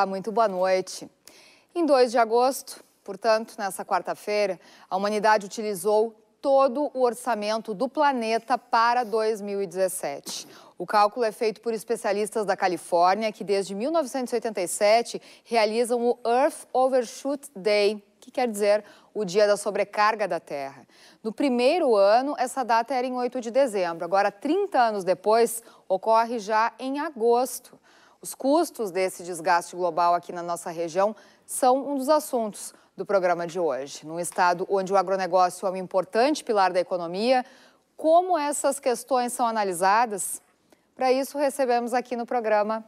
Olá, muito boa noite. Em 2 de agosto, portanto, nessa quarta-feira, a humanidade utilizou todo o orçamento do planeta para 2017. O cálculo é feito por especialistas da Califórnia que, desde 1987, realizam o Earth Overshoot Day, que quer dizer o dia da sobrecarga da Terra. No primeiro ano, essa data era em 8 de dezembro. Agora, 30 anos depois, ocorre já em agosto. Os custos desse desgaste global aqui na nossa região são um dos assuntos do programa de hoje. Num estado onde o agronegócio é um importante pilar da economia, como essas questões são analisadas? Para isso, recebemos aqui no programa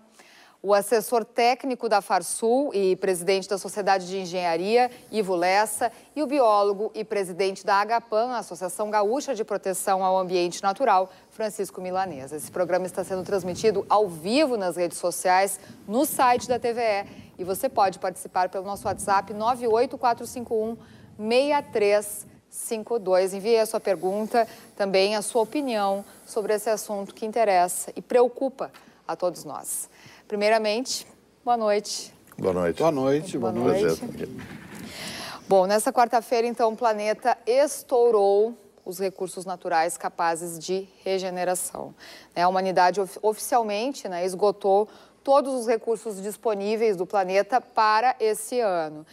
o assessor técnico da Farsul e presidente da Sociedade de Engenharia, Ivo Lessa, e o biólogo e presidente da AGAPAN, Associação Gaúcha de Proteção ao Ambiente Natural, Francisco Milanesa. Esse programa está sendo transmitido ao vivo nas redes sociais, no site da TVE. E você pode participar pelo nosso WhatsApp 98451 6352. Envie a sua pergunta, também a sua opinião sobre esse assunto que interessa e preocupa a todos nós. Primeiramente, boa noite. Boa noite. Boa noite. Boa noite. Boa noite. Bom, nessa quarta-feira, então, o planeta estourou os recursos naturais capazes de regeneração. Né, a humanidade oficialmente né, esgotou todos os recursos disponíveis do planeta para esse ano.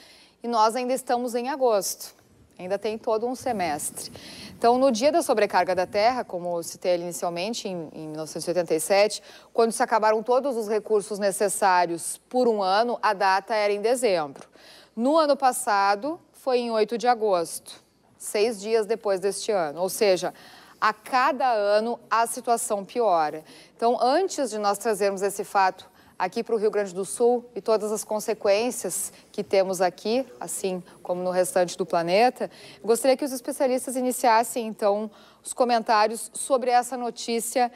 E nós ainda estamos em agosto, ainda tem todo um semestre. Então, no dia da sobrecarga da Terra, como citei inicialmente, em, em 1987, quando se acabaram todos os recursos necessários por um ano, a data era em dezembro. No ano passado, foi em 8 de agosto, seis dias depois deste ano. Ou seja, a cada ano a situação piora. Então, antes de nós trazermos esse fato aqui para o Rio Grande do Sul e todas as consequências que temos aqui, assim como no restante do planeta. Eu gostaria que os especialistas iniciassem, então, os comentários sobre essa notícia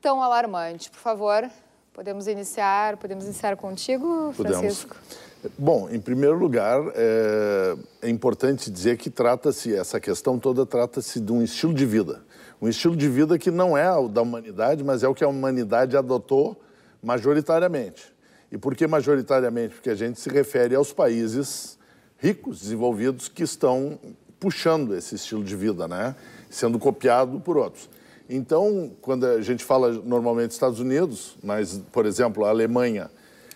tão alarmante. Por favor, podemos iniciar, podemos iniciar contigo, Francisco? Podemos. Bom, em primeiro lugar, é, é importante dizer que trata-se, essa questão toda trata-se de um estilo de vida. Um estilo de vida que não é o da humanidade, mas é o que a humanidade adotou Majoritariamente. E por que majoritariamente? Porque a gente se refere aos países ricos, desenvolvidos, que estão puxando esse estilo de vida, né? sendo copiado por outros. Então, quando a gente fala normalmente Estados Unidos, mas, por exemplo, a Alemanha.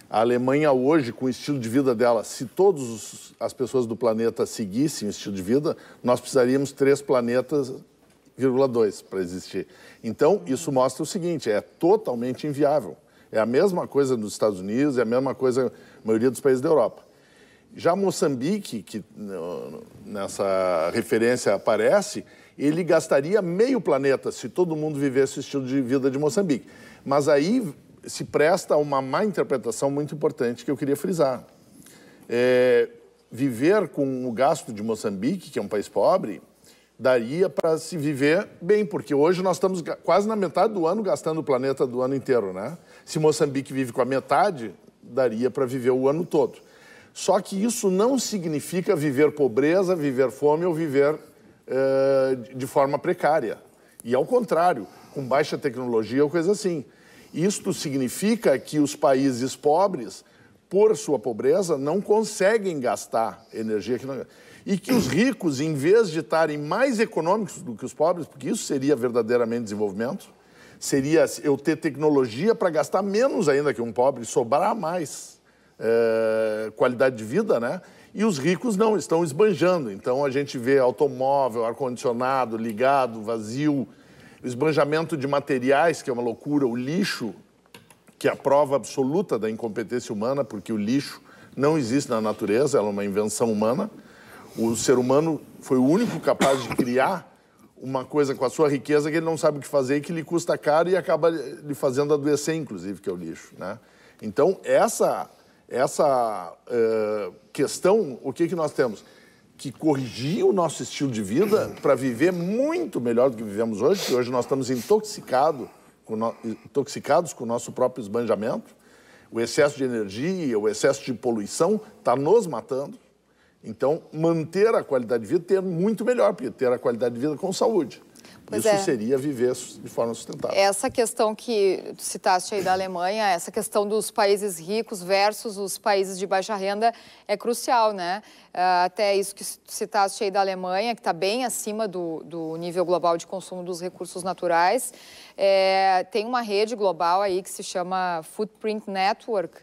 A Alemanha hoje, com o estilo de vida dela, se todas as pessoas do planeta seguissem o estilo de vida, nós precisaríamos três planetas dois para existir. Então, isso mostra o seguinte, é totalmente inviável. É a mesma coisa nos Estados Unidos, é a mesma coisa na maioria dos países da Europa. Já Moçambique, que nessa referência aparece, ele gastaria meio planeta se todo mundo vivesse o estilo de vida de Moçambique. Mas aí se presta a uma má interpretação muito importante que eu queria frisar. É, viver com o gasto de Moçambique, que é um país pobre, daria para se viver bem, porque hoje nós estamos quase na metade do ano gastando o planeta do ano inteiro, né? Se Moçambique vive com a metade, daria para viver o ano todo. Só que isso não significa viver pobreza, viver fome ou viver eh, de forma precária. E ao contrário, com baixa tecnologia ou coisa assim. Isto significa que os países pobres, por sua pobreza, não conseguem gastar energia que não e que os ricos, em vez de estarem mais econômicos do que os pobres, porque isso seria verdadeiramente desenvolvimento, seria eu ter tecnologia para gastar menos ainda que um pobre, sobrar mais é, qualidade de vida, né? E os ricos não, estão esbanjando. Então a gente vê automóvel, ar-condicionado, ligado, vazio, esbanjamento de materiais, que é uma loucura, o lixo, que é a prova absoluta da incompetência humana, porque o lixo não existe na natureza, ela é uma invenção humana. O ser humano foi o único capaz de criar uma coisa com a sua riqueza que ele não sabe o que fazer e que lhe custa caro e acaba lhe fazendo adoecer, inclusive, que é o lixo. Né? Então, essa, essa uh, questão, o que, que nós temos? Que corrigir o nosso estilo de vida para viver muito melhor do que vivemos hoje, que hoje nós estamos intoxicado com no... intoxicados com o nosso próprio esbanjamento. O excesso de energia, o excesso de poluição está nos matando. Então, manter a qualidade de vida, ter muito melhor, porque ter a qualidade de vida com saúde. Pois Isso é. seria viver de forma sustentável. Essa questão que tu citaste aí da Alemanha, essa questão dos países ricos versus os países de baixa renda é crucial, né? Ah, até isso que citaste aí da Alemanha, que está bem acima do, do, nível global de consumo dos recursos naturais. É, tem uma rede global aí que se chama Footprint Network,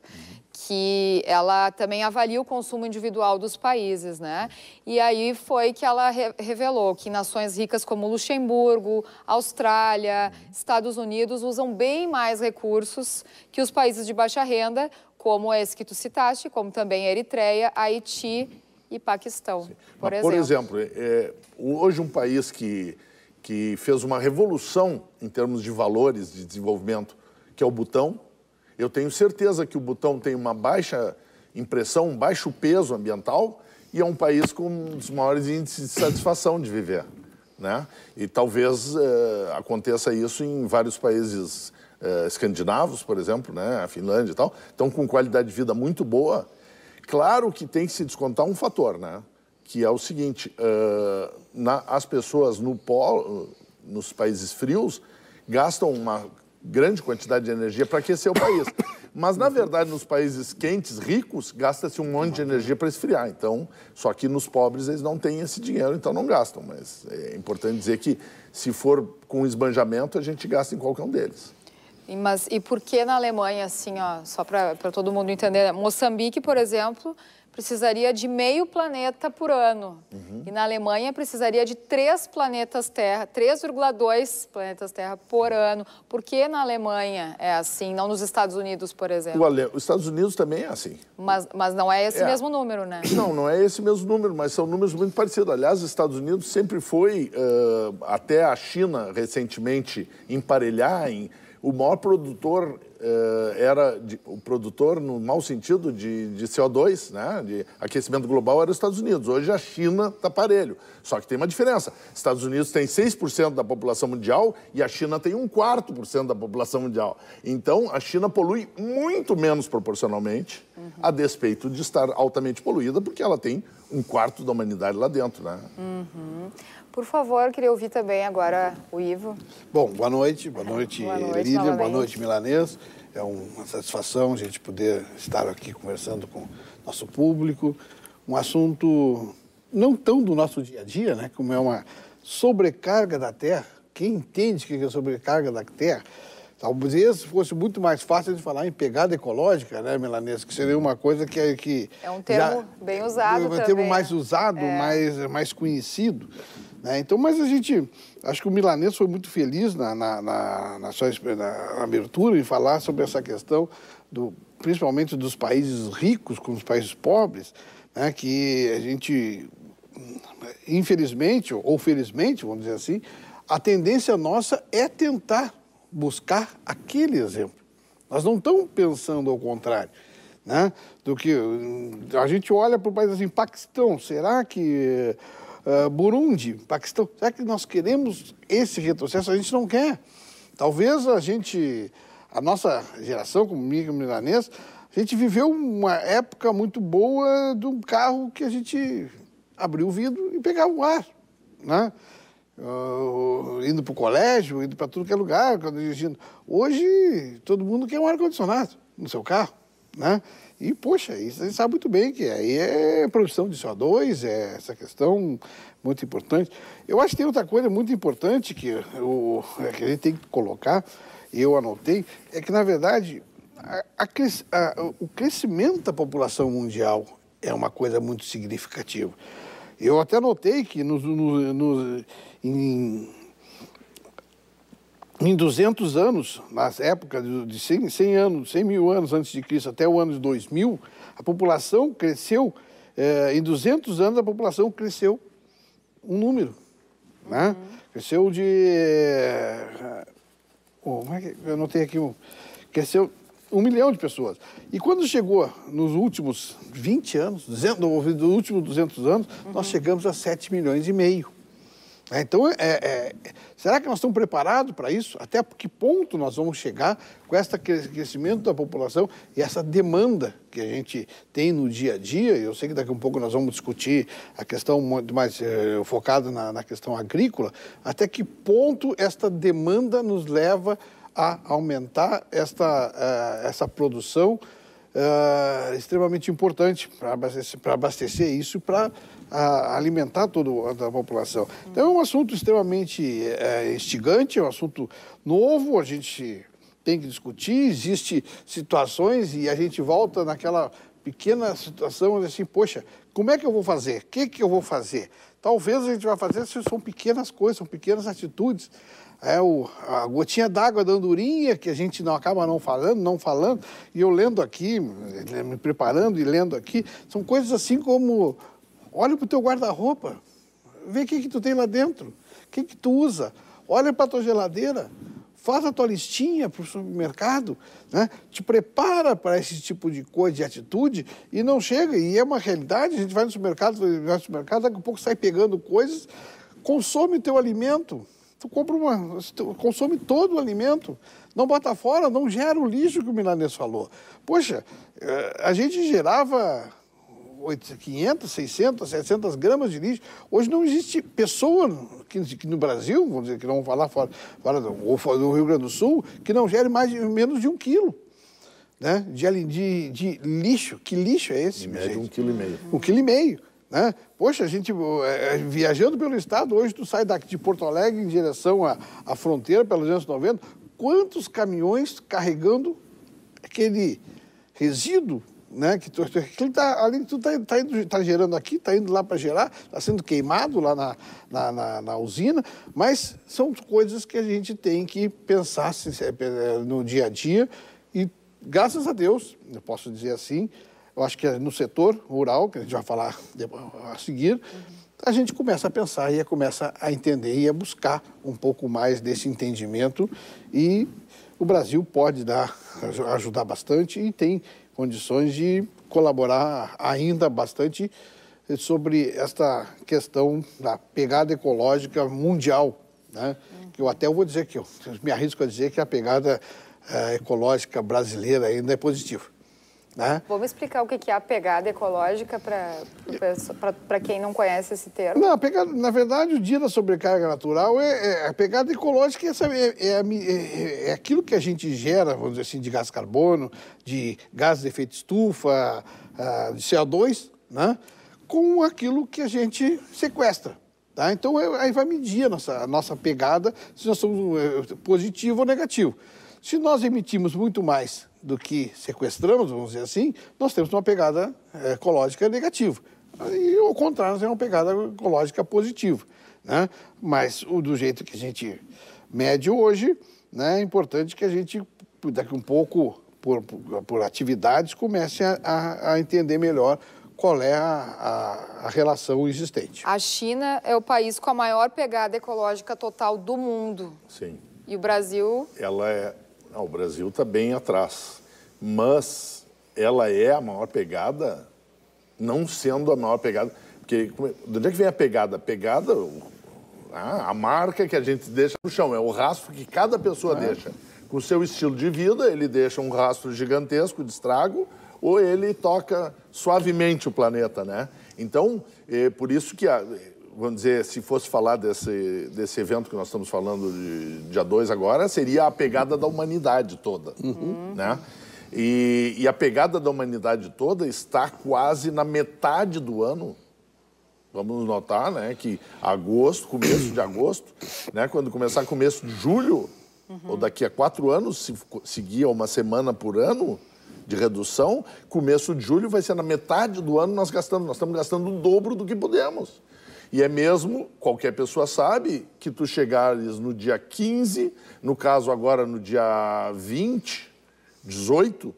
que ela também avalia o consumo individual dos países, né? E aí foi que ela re revelou que nações ricas como Luxemburgo, Austrália, Estados Unidos usam bem mais recursos que os países de baixa renda, como esse que tu citaste, como também Eritreia, Haiti e Paquistão, por Mas, exemplo. exemplo, é, é, hoje um país que, que fez uma revolução em termos de valores de desenvolvimento, que é o Butão, eu tenho certeza que o Butão tem uma baixa impressão, um baixo peso ambiental e é um país com um dos maiores índices de satisfação de viver. Né? E talvez eh, aconteça isso em vários países eh, escandinavos, por exemplo, né? a Finlândia e tal, estão com qualidade de vida muito boa. Claro que tem que se descontar um fator, né? que é o seguinte, uh, na, as pessoas no polo, nos países frios gastam uma grande quantidade de energia para aquecer o país. Mas, na verdade, nos países quentes, ricos, gasta-se um monte de energia para esfriar. Então, só que nos pobres eles não têm esse dinheiro, então não gastam. Mas é importante dizer que, se for com esbanjamento, a gente gasta em qualquer um deles. Mas e por que na Alemanha, assim, ó, só para todo mundo entender, né? Moçambique, por exemplo, precisaria de meio planeta por ano. Uhum. E na Alemanha precisaria de três planetas Terra, 3,2 planetas Terra por ano. Por que na Alemanha é assim, não nos Estados Unidos, por exemplo? Ale... Os Estados Unidos também é assim. Mas, mas não é esse é. mesmo número, né? Não, não é esse mesmo número, mas são números muito parecidos. Aliás, os Estados Unidos sempre foi, uh, até a China recentemente, emparelhar em o maior produtor eh, era de, o produtor, no mau sentido, de, de, CO2, né? de aquecimento global, era os Estados Unidos. Hoje a China está parelho. Só que tem uma diferença. Estados Unidos tem 6% da população mundial e a China tem um quarto por cento da população mundial. Então, a China polui muito menos proporcionalmente, uhum. a despeito de estar altamente poluída, porque ela tem um quarto da humanidade lá dentro, né? Uhum. Por favor, eu queria ouvir também agora o Ivo. Bom, boa noite, boa noite, boa noite Lídia, novamente. boa noite, Milanês. É uma satisfação a gente poder estar aqui conversando com nosso público. Um assunto não tão do nosso dia a dia, né? Como é uma sobrecarga da terra. Quem entende o que é sobrecarga da terra? Talvez fosse muito mais fácil de falar em pegada ecológica, né, Milanês? Que seria uma coisa que... que é um termo já, bem usado é, um também. termo mais usado, é. mais, mais conhecido. Né? Então, mas a gente... Acho que o Milanês foi muito feliz na, na, na, na sua na abertura em falar sobre essa questão, do, principalmente dos países ricos com os países pobres, né? que a gente, infelizmente ou felizmente, vamos dizer assim, a tendência nossa é tentar buscar aquele exemplo. Nós não estamos pensando ao contrário. Né? Do que a gente olha para o país assim, Paquistão, será que uh, Burundi, Paquistão, será que nós queremos esse retrocesso? A gente não quer. Talvez a gente, a nossa geração, como minha milanês, a gente viveu uma época muito boa de um carro que a gente abriu o vidro e pegava o ar, né? uh, indo para o colégio, indo para tudo que é lugar, dirigindo. Hoje, todo mundo quer um ar-condicionado no seu carro, né? E, poxa, isso a gente sabe muito bem que aí é produção de CO2, é essa questão muito importante. Eu acho que tem outra coisa muito importante que, o, é que a gente tem que colocar, e eu anotei, é que, na verdade, a, a, a, o crescimento da população mundial é uma coisa muito significativa. Eu até notei que nos, nos, nos em, em 200 anos, nas épocas de 100, 100, anos, 100 mil anos antes de Cristo até o ano de 2000, a população cresceu, eh, em 200 anos a população cresceu um número, né? Uhum. Cresceu de... Eh, oh, como é que... Eu notei aqui Cresceu um milhão de pessoas. E quando chegou nos últimos 20 anos, 200, nos últimos 200 anos, uhum. nós chegamos a 7 milhões e meio. É, então, é, é, será que nós estamos preparados para isso? Até que ponto nós vamos chegar com esse crescimento da população e essa demanda que a gente tem no dia a dia? Eu sei que daqui a um pouco nós vamos discutir a questão mais é, focada na, na questão agrícola. Até que ponto esta demanda nos leva a a aumentar esta, eh, essa produção eh, extremamente importante para abastecer, abastecer isso, para ah, alimentar toda a população. Então é um assunto extremamente eh, instigante, é um assunto novo, a gente tem que discutir, existem situações e a gente volta naquela pequena situação assim, poxa, como é que eu vou fazer? O que, que eu vou fazer? Talvez a gente vá fazer se são pequenas coisas, são pequenas atitudes é o, a gotinha d'água da andorinha, que a gente não acaba não falando, não falando, e eu lendo aqui, eh, me preparando e lendo aqui, são coisas assim como, olha para o teu guarda-roupa, vê o que, que tu tem lá dentro, o que, que tu usa, olha para a tua geladeira, faz a tua listinha para o supermercado, né? te prepara para esse tipo de coisa, de atitude, e não chega. E é uma realidade, a gente vai no supermercado, vai no supermercado, daqui a pouco sai pegando coisas, consome o teu alimento, Tu compra uma. Tu consome todo o alimento, não bota fora, não gera o lixo que o Milanês falou. Poxa, eh, a gente gerava 500, 600, 700 gramas de lixo. Hoje não existe pessoa que, no Brasil, vamos dizer, que não vamos falar fora, fora do, ou fora do Rio Grande do Sul, que não gere mais menos de um quilo. Né? De, de, de lixo, que lixo é esse? um quilo e meio. Um quilo e meio. Né? Poxa, a gente é, é, viajando pelo estado, hoje tu sai daqui de Porto Alegre em direção à, à fronteira pela 290, quantos caminhões carregando aquele resíduo, né? Que tu, aquilo tá, além de tu tá, tá, indo, tá gerando aqui, tá indo lá para gerar, tá sendo queimado lá na, na, na, na, usina, mas são coisas que a gente tem que pensar é, no dia a dia e graças a Deus, eu posso dizer assim, eu acho que é no setor rural, que a gente vai falar a seguir, uhum. a gente começa a pensar e começa a entender e a buscar um pouco mais desse entendimento. E o Brasil pode dar, ajudar bastante e tem condições de colaborar ainda bastante sobre esta questão da pegada ecológica mundial, né? Que eu até vou dizer que eu me arrisco a dizer que a pegada eh, ecológica brasileira ainda é positiva. Né? Vamos explicar o que é a pegada ecológica para quem não conhece esse termo. Não, pegada, na verdade, o dia da sobrecarga natural é, é a pegada ecológica é, é é, é, é, aquilo que a gente gera, vamos dizer assim, de gás carbono, de gás de efeito estufa, ah, de CO2, né? com aquilo que a gente sequestra. Tá? Então, é, aí vai medir a nossa, a nossa pegada, se nós somos eh, positivo ou negativo. Se nós emitimos muito mais do que sequestramos, vamos dizer assim, nós temos uma pegada eh, ecológica negativa. E, ao contrário, nós temos uma pegada ecológica positiva. Né? Mas, o, do jeito que a gente mede hoje, né, é importante que a gente, daqui um pouco, por, por, por atividades, comece a, a, a entender melhor qual é a, a, relação existente. A China é o país com a maior pegada ecológica total do mundo. Sim. E o Brasil. Ela é o Brasil está bem atrás, mas ela é a maior pegada, não sendo a maior pegada. Porque é, de onde é que vem a pegada? A pegada, a marca que a gente deixa no chão, é o rastro que cada pessoa é. deixa. Com o seu estilo de vida, ele deixa um rastro gigantesco de estrago ou ele toca suavemente o planeta, né? Então, é por isso que vamos dizer, se fosse falar desse, desse evento que nós estamos falando de dia 2 agora, seria a pegada da humanidade toda, uhum. né? E, e, a pegada da humanidade toda está quase na metade do ano. Vamos notar, né, que agosto, começo de agosto, né, quando começar começo de julho, uhum. ou daqui a quatro anos, se seguir uma semana por ano, de redução, começo de julho vai ser na metade do ano nós gastamos. Nós estamos gastando o dobro do que podemos. E é mesmo, qualquer pessoa sabe, que tu chegares no dia 15, no caso agora no dia 20, 18,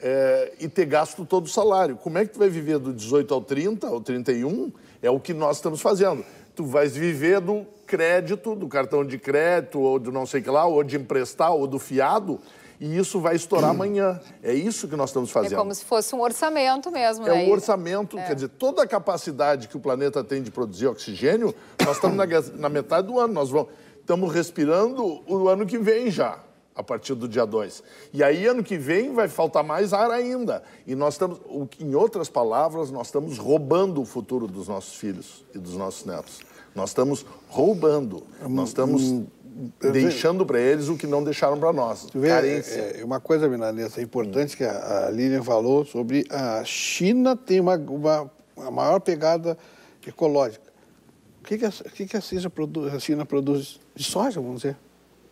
é, e ter gasto todo o salário. Como é que tu vai viver do 18 ao 30, ou 31? É o que nós estamos fazendo. Tu vais viver do crédito, do cartão de crédito, ou do não sei que lá, ou de emprestar, ou do fiado, e isso vai estourar hum. amanhã. É isso que nós estamos é fazendo. É como se fosse um orçamento mesmo, é né? É um orçamento, é. quer dizer, toda a capacidade que o planeta tem de produzir oxigênio, nós estamos na, na metade do ano, nós vamos, estamos respirando o ano que vem já a partir do dia 2. E aí, ano que vem, vai faltar mais ar ainda. E nós estamos, em outras palavras, nós estamos roubando o futuro dos nossos filhos e dos nossos netos. Nós estamos roubando. É nós estamos deixando para eles o que não deixaram para nós. carência. É, é, uma coisa, Milanesa, é importante hum. que a, a falou sobre a China tem uma, uma, uma maior pegada ecológica. O que, que, a, que, que a, China produz, a China produz de soja, vamos dizer?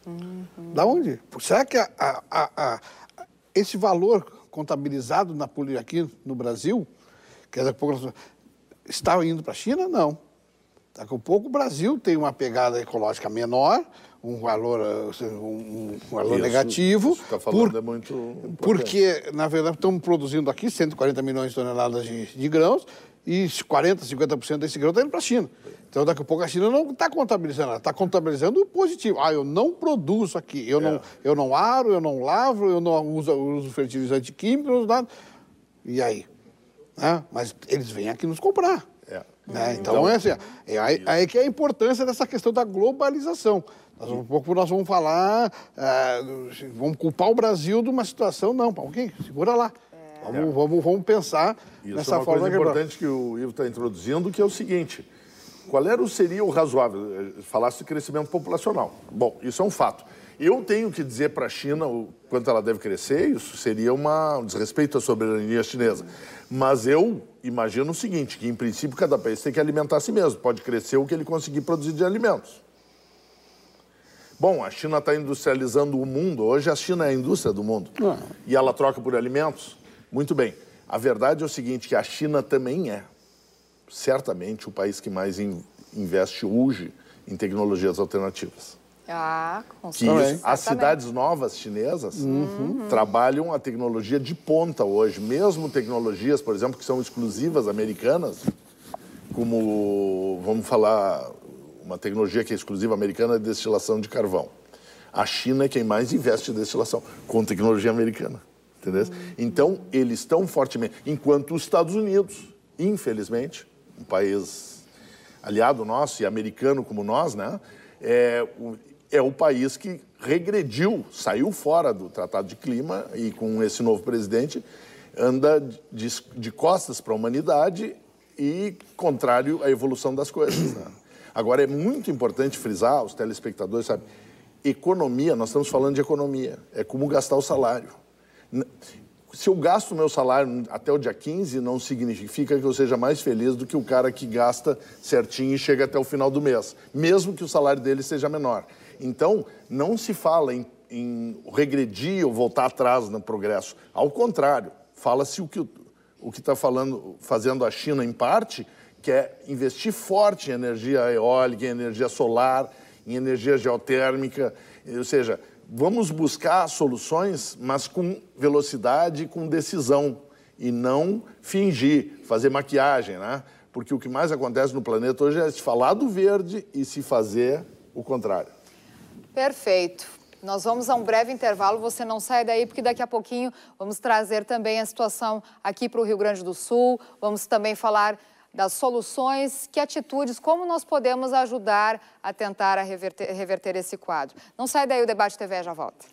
Uhum. Da onde? Será que a, a, esse valor contabilizado na, aqui no Brasil, que daqui a pouco está indo para a China? Não. Daqui a pouco o Brasil tem uma pegada ecológica menor, um valor, eh, um valor isso, negativo. Isso tá por, é muito importante. porque, na verdade, estamos produzindo aqui 140 milhões de toneladas de, de grãos e 40%, 50% desse grão está indo para a China. Então, daqui a pouco a China não está contabilizando, ela está contabilizando o positivo. Ah, eu não produzo aqui, eu, é. não, eu não aro, eu não lavro, eu não uso, uso fertilizante químico, não uso nada. E aí? Né? Mas eles vêm aqui nos comprar. É. Né? Então, então, é assim, é, aí que é a importância dessa questão da globalização. Nós vamos, pouco nós vamos falar, é, vamos culpar o Brasil de uma situação, não, alguém, segura lá. É. Vamos, é. vamos, vamos pensar Isso é nessa é uma coisa importante que o Ivo está introduzindo, que é o seguinte, qual era, seria o razoável? Falasse de crescimento populacional. Bom, isso é um fato. Eu tenho que dizer para a China o quanto ela deve crescer, isso seria uma, um desrespeito à soberania chinesa. Mas eu imagino o seguinte, que em princípio cada país tem que alimentar a si mesmo, pode crescer o que ele conseguir produzir de alimentos. Bom, a China está industrializando o mundo. Hoje a China é a indústria do mundo. É. E ela troca por alimentos? Muito bem. A verdade é o seguinte, que a China também é, certamente, o país que mais in, investe hoje em tecnologias alternativas. Ah, com certeza. as cidades novas chinesas uhum. uhum. trabalham a tecnologia de ponta hoje. Mesmo tecnologias, por exemplo, que são exclusivas americanas, como, vamos falar, uma tecnologia que é exclusiva americana, de é destilação de carvão. A China é quem mais investe em destilação, com tecnologia americana. Entendeu? Então, eles estão fortemente. Enquanto os Estados Unidos, infelizmente, um país aliado nosso e americano como nós, né, é, é o país que regrediu, saiu fora do Tratado de Clima e com esse novo presidente anda de, de costas para a humanidade e contrário à evolução das coisas. Né? Agora, é muito importante frisar, os telespectadores sabem, economia, nós estamos falando de economia, é como gastar o salário. Se eu gasto o meu salário até o dia 15, não significa que eu seja mais feliz do que o cara que gasta certinho e chega até o final do mês, mesmo que o salário dele seja menor. Então, não se fala em, em regredir ou voltar atrás no progresso. Ao contrário, fala-se o que o que está falando, fazendo a China em parte, que é investir forte em energia eólica, em energia solar, em energia geotérmica, ou seja, vamos buscar soluções, mas com velocidade, com decisão e não fingir, fazer maquiagem, né? Porque o que mais acontece no planeta hoje é se falar do verde e se fazer o contrário. Perfeito. Nós vamos a um breve intervalo, você não sai daí, porque daqui a pouquinho vamos trazer também a situação aqui para o Rio Grande do Sul, vamos também falar das soluções, que atitudes, como nós podemos ajudar a tentar a reverter, reverter esse quadro. Não sai daí, o Debate TV já volta.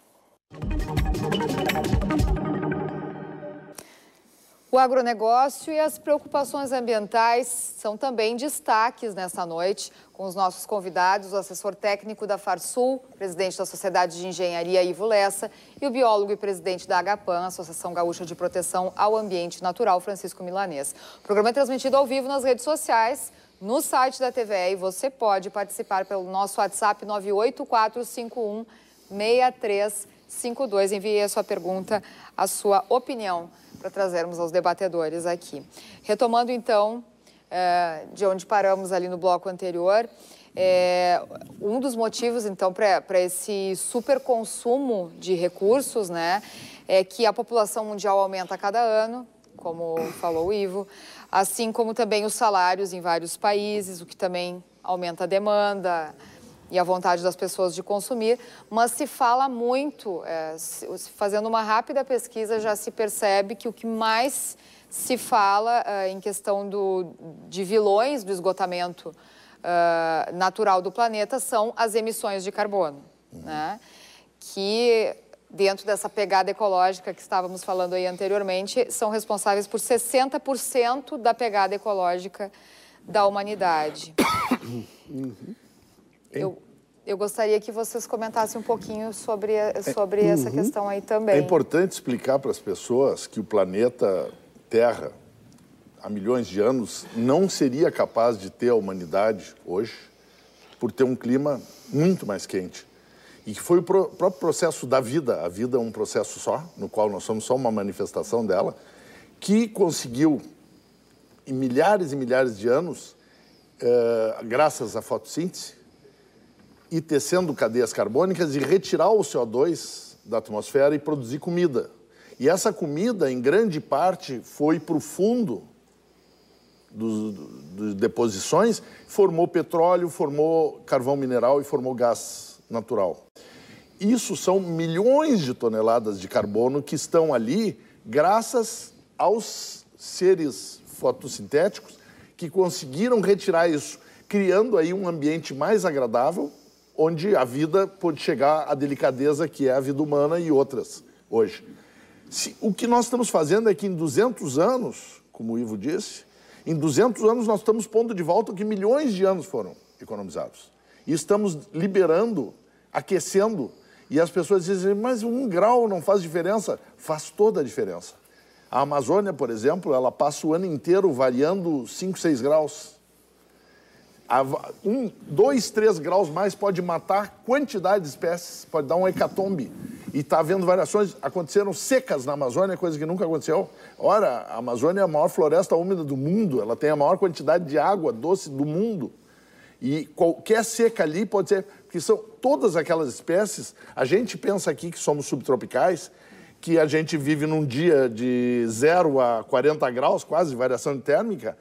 O agronegócio e as preocupações ambientais são também destaques nesta noite. Com os nossos convidados, o assessor técnico da Farsul, presidente da Sociedade de Engenharia Ivo Lessa, e o biólogo e presidente da Agapan, Associação Gaúcha de Proteção ao Ambiente Natural, Francisco Milanês. O programa é transmitido ao vivo nas redes sociais, no site da TVE e você pode participar pelo nosso WhatsApp 984516352. 6352. Envie a sua pergunta, a sua opinião para trazermos aos debatedores aqui. Retomando então é, de onde paramos ali no bloco anterior, é, um dos motivos, então, para esse superconsumo de recursos, né, é que a população mundial aumenta a cada ano, como falou o Ivo, assim como também os salários em vários países, o que também aumenta a demanda, e a vontade das pessoas de consumir, mas se fala muito, é, fazendo uma rápida pesquisa já se percebe que o que mais se fala é, em questão do, de vilões do esgotamento é, natural do planeta são as emissões de carbono, uhum. né? que dentro dessa pegada ecológica que estávamos falando aí anteriormente, são responsáveis por 60% da pegada ecológica da humanidade. Uhum. Eu, eu gostaria que vocês comentassem um pouquinho sobre, eh, é, sobre é, essa uhum. questão aí também. É importante explicar para as pessoas que o planeta Terra, há milhões de anos, não seria capaz de ter a humanidade hoje por ter um clima muito mais quente. E que foi o pro, próprio processo da vida, a vida é um processo só, no qual nós somos só uma manifestação dela, que conseguiu, em milhares e milhares de anos, eh, graças à fotossíntese, e tecendo cadeias carbônicas e retirar o CO2 da atmosfera e produzir comida. E essa comida, em grande parte, foi para o fundo dos, dos deposições, formou petróleo, formou carvão mineral e formou gás natural. Isso são milhões de toneladas de carbono que estão ali graças aos seres fotossintéticos que conseguiram retirar isso, criando aí um ambiente mais agradável onde a vida pode chegar à delicadeza que é a vida humana e outras hoje. Se, o que nós estamos fazendo é que em 200 anos, como o Ivo disse, em 200 anos nós estamos pondo de volta o que milhões de anos foram economizados. E estamos liberando, aquecendo. E as pessoas dizem, mas um grau não faz diferença. Faz toda a diferença. A Amazônia, por exemplo, ela passa o ano inteiro variando 5, 6 graus um, dois, três graus mais pode matar quantidade de espécies, pode dar um hecatombe. E está havendo variações, aconteceram secas na Amazônia, coisa que nunca aconteceu. Ora, a Amazônia é a maior floresta úmida do mundo, ela tem a maior quantidade de água doce do mundo. E qualquer seca ali pode ser, porque são todas aquelas espécies, a gente pensa aqui que somos subtropicais, que a gente vive num dia de 0 a 40 graus, quase, variação térmica,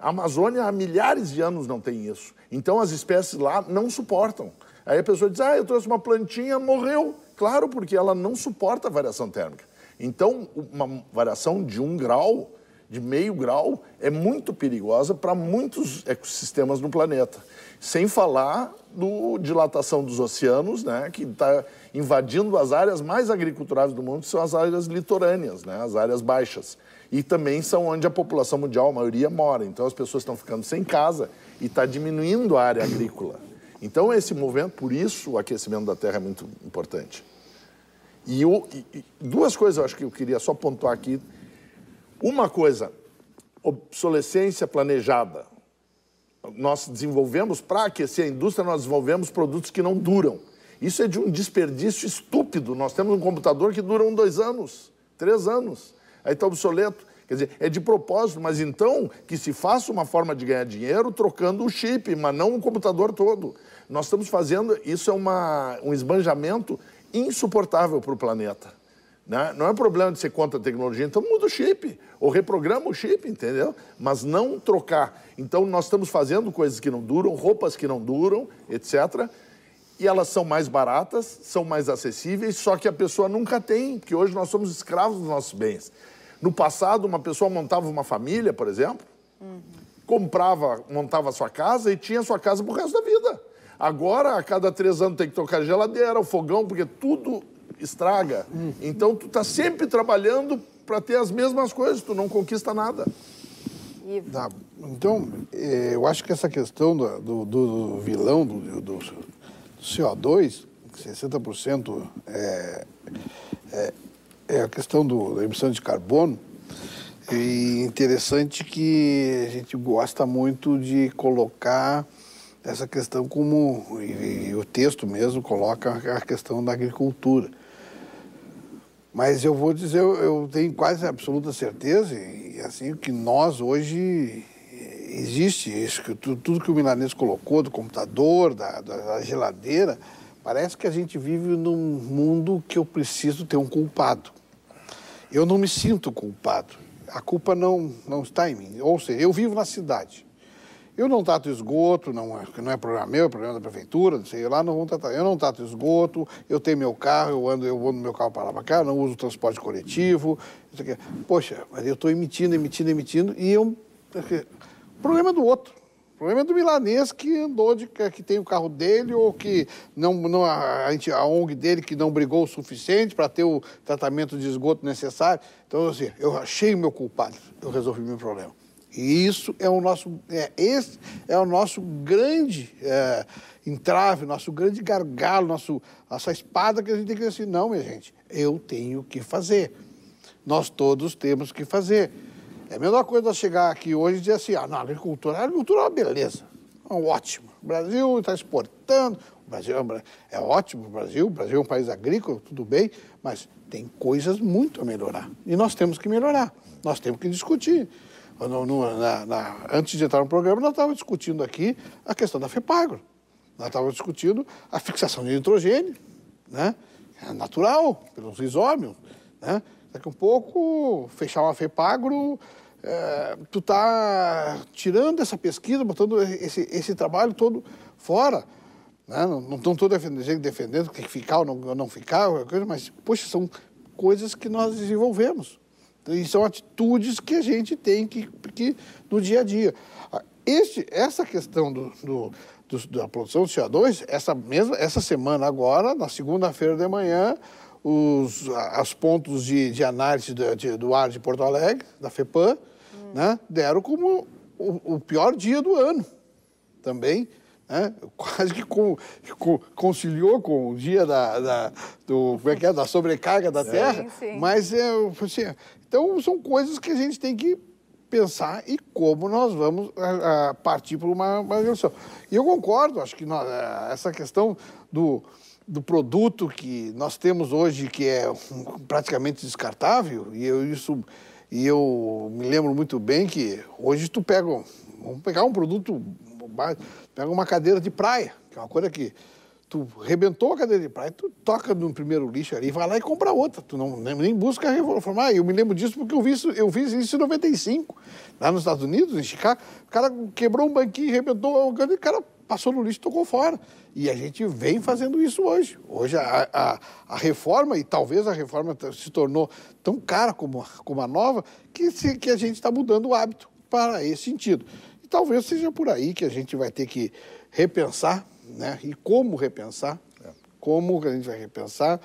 a Amazônia há milhares de anos não tem isso. Então as espécies lá não suportam. Aí a pessoa diz: ah, eu trouxe uma plantinha, morreu. Claro, porque ela não suporta a variação térmica. Então, uma variação de um grau, de meio grau, é muito perigosa para muitos ecossistemas no planeta. Sem falar do dilatação dos oceanos, né, que está invadindo as áreas mais agriculturáveis do mundo, que são as áreas litorâneas, né, as áreas baixas e também são onde a população mundial, a maioria, mora. Então as pessoas estão ficando sem casa e está diminuindo a área agrícola. Então esse movimento, por isso o aquecimento da terra é muito importante. E, eu, e duas coisas eu acho que eu queria só pontuar aqui. Uma coisa, obsolescência planejada. Nós desenvolvemos, para aquecer a indústria, nós desenvolvemos produtos que não duram. Isso é de um desperdício estúpido. Nós temos um computador que dura um, dois anos, três anos aí está obsoleto. Quer dizer, é de propósito, mas então que se faça uma forma de ganhar dinheiro trocando o chip, mas não o computador todo. Nós estamos fazendo, isso é uma, um esbanjamento insuportável para o planeta. Né? Não é problema de ser contra a tecnologia, então muda o chip, ou reprograma o chip, entendeu? Mas não trocar. Então nós estamos fazendo coisas que não duram, roupas que não duram, etc e elas são mais baratas, são mais acessíveis, só que a pessoa nunca tem, porque hoje nós somos escravos dos nossos bens. No passado, uma pessoa montava uma família, por exemplo, uhum. comprava, montava sua casa e tinha sua casa pro resto da vida. Agora, a cada três anos tem que tocar geladeira, o fogão, porque tudo estraga. Uhum. Então, tu tá sempre trabalhando para ter as mesmas coisas, tu não conquista nada. Tá. Então, eh, eu acho que essa questão do, do, do vilão, do, do CO2, 60% é, é, é, a questão do, da emissão de carbono. E interessante que a gente gosta muito de colocar essa questão como, e, e o texto mesmo coloca a questão da agricultura. Mas eu vou dizer, eu, eu tenho quase absoluta certeza, e assim, que nós hoje existe isso, que tudo, tudo que o milanês colocou, do computador, da, da, da geladeira, parece que a gente vive num mundo que eu preciso ter um culpado. Eu não me sinto culpado. A culpa não, não está em mim. Ou seja, eu vivo na cidade. Eu não trato esgoto, não, é, não é problema meu, é problema da prefeitura, não sei lá, não vão tratar. Eu não trato esgoto, eu tenho meu carro, eu ando, eu vou no meu carro para lá para cá, não uso transporte coletivo. Poxa, mas eu estou emitindo, emitindo, emitindo, e eu o problema é do outro. O problema é do milanês que andou de que tem o carro dele ou que não, não a, a ONG dele que não brigou o suficiente para ter o tratamento de esgoto necessário. Então assim, eu achei o meu culpado, eu resolvi meu problema. E isso é o nosso, é, esse é o nosso grande é, entrave, nosso grande gargalo, nosso, nossa espada que a gente tem que dizer assim, não, minha gente, eu tenho que fazer. Nós todos temos que fazer. É a mesma coisa nós chegar aqui hoje e dizer assim, ah, não, a agricultura, a agricultura é uma beleza, é um ótimo. O Brasil está exportando, o Brasil é, é ótimo, o Brasil, o Brasil é um país agrícola, tudo bem, mas tem coisas muito a melhorar. E nós temos que melhorar, nós temos que discutir. No, no, na, na, antes de entrar no programa, nós estávamos discutindo aqui a questão da FEPAGRO. Nós estávamos discutindo a fixação de nitrogênio, né? É natural, pelos isômios, né? Daqui um pouco, fechar uma FEPAGRO é, tu tá tirando essa pesquisa, botando esse, esse trabalho todo fora. Né? Não estão todos defendendo, defendendo o é que ficar ou não, não ficar, coisa, mas, poxa, são coisas que nós desenvolvemos. E são atitudes que a gente tem que, que no dia a dia. Ah, este, essa questão do, do, do, da produção de CO2, essa, mesma, essa semana agora, na segunda-feira de manhã, os as pontos de, de análise do, de, do ar de Porto Alegre, da FEPAM, né, deram como o, o, pior dia do ano também. Né, quase que com, com, conciliou com o dia da, da do, como é que é, da sobrecarga da Terra. Sim. Mas é, assim, então são coisas que a gente tem que pensar e como nós vamos a, a partir para uma, uma resolução. E eu concordo, acho que nós, é, essa questão do, do produto que nós temos hoje, que é praticamente descartável, e eu, isso e eu me lembro muito bem que hoje tu pega, vamos pegar um produto, pega uma cadeira de praia, que é uma coisa que tu rebentou a cadeira de praia, tu toca no primeiro lixo ali, vai lá e compra outra. Tu não, nem busca reformar. eu me lembro disso porque eu vi isso, eu vi isso em 95, lá nos Estados Unidos, em Chicago. O cara quebrou um banquinho, rebentou, o cara passou no lixo e tocou fora. E a gente vem fazendo isso hoje. Hoje a, a, a reforma, e talvez a reforma se tornou tão cara como, como a nova, que, se, que a gente está mudando o hábito para esse sentido. E talvez seja por aí que a gente vai ter que repensar, né? E como repensar, é. como a gente vai repensar,